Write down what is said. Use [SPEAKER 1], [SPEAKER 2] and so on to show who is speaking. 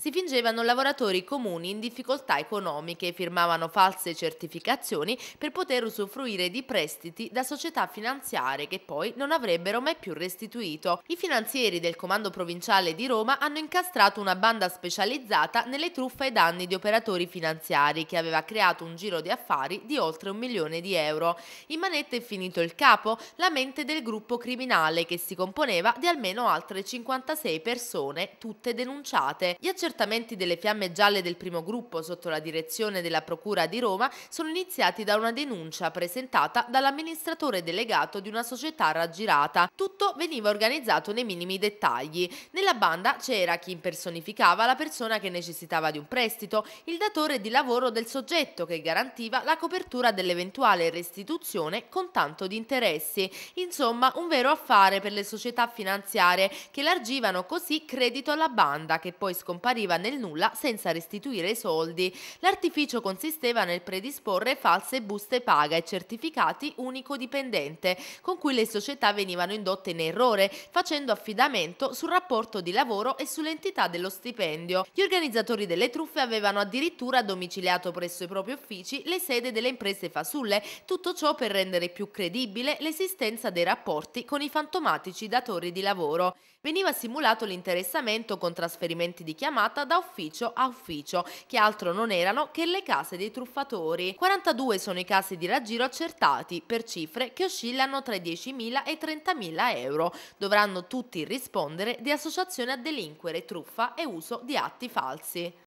[SPEAKER 1] si fingevano lavoratori comuni in difficoltà economiche, firmavano false certificazioni per poter usufruire di prestiti da società finanziarie che poi non avrebbero mai più restituito. I finanzieri del Comando Provinciale di Roma hanno incastrato una banda specializzata nelle truffe ai danni di operatori finanziari che aveva creato un giro di affari di oltre un milione di euro. In manetta è finito il capo, la mente del gruppo criminale che si componeva di almeno altre 56 persone, tutte denunciate. Gli accertamenti delle fiamme gialle del primo gruppo sotto la direzione della Procura di Roma sono iniziati da una denuncia presentata dall'amministratore delegato di una società raggirata. Tutto veniva organizzato nei minimi dettagli. Nella banda c'era chi impersonificava la persona che necessitava di un prestito, il datore di lavoro del soggetto che garantiva la copertura dell'eventuale restituzione con tanto di interessi. Insomma, un vero affare per le società finanziarie che largivano così credito alla banda che poi scompariva spariva nel nulla senza restituire i soldi. L'artificio consisteva nel predisporre false buste paga e certificati unico dipendente, con cui le società venivano indotte in errore, facendo affidamento sul rapporto di lavoro e sull'entità dello stipendio. Gli organizzatori delle truffe avevano addirittura domiciliato presso i propri uffici le sede delle imprese fasulle, tutto ciò per rendere più credibile l'esistenza dei rapporti con i fantomatici datori di lavoro. Veniva simulato l'interessamento con trasferimenti di chiamata spalmata da ufficio a ufficio, che altro non erano che le case dei truffatori. 42 sono i casi di raggiro accertati, per cifre che oscillano tra i 10.000 e i 30.000 euro. Dovranno tutti rispondere di associazione a delinquere, truffa e uso di atti falsi.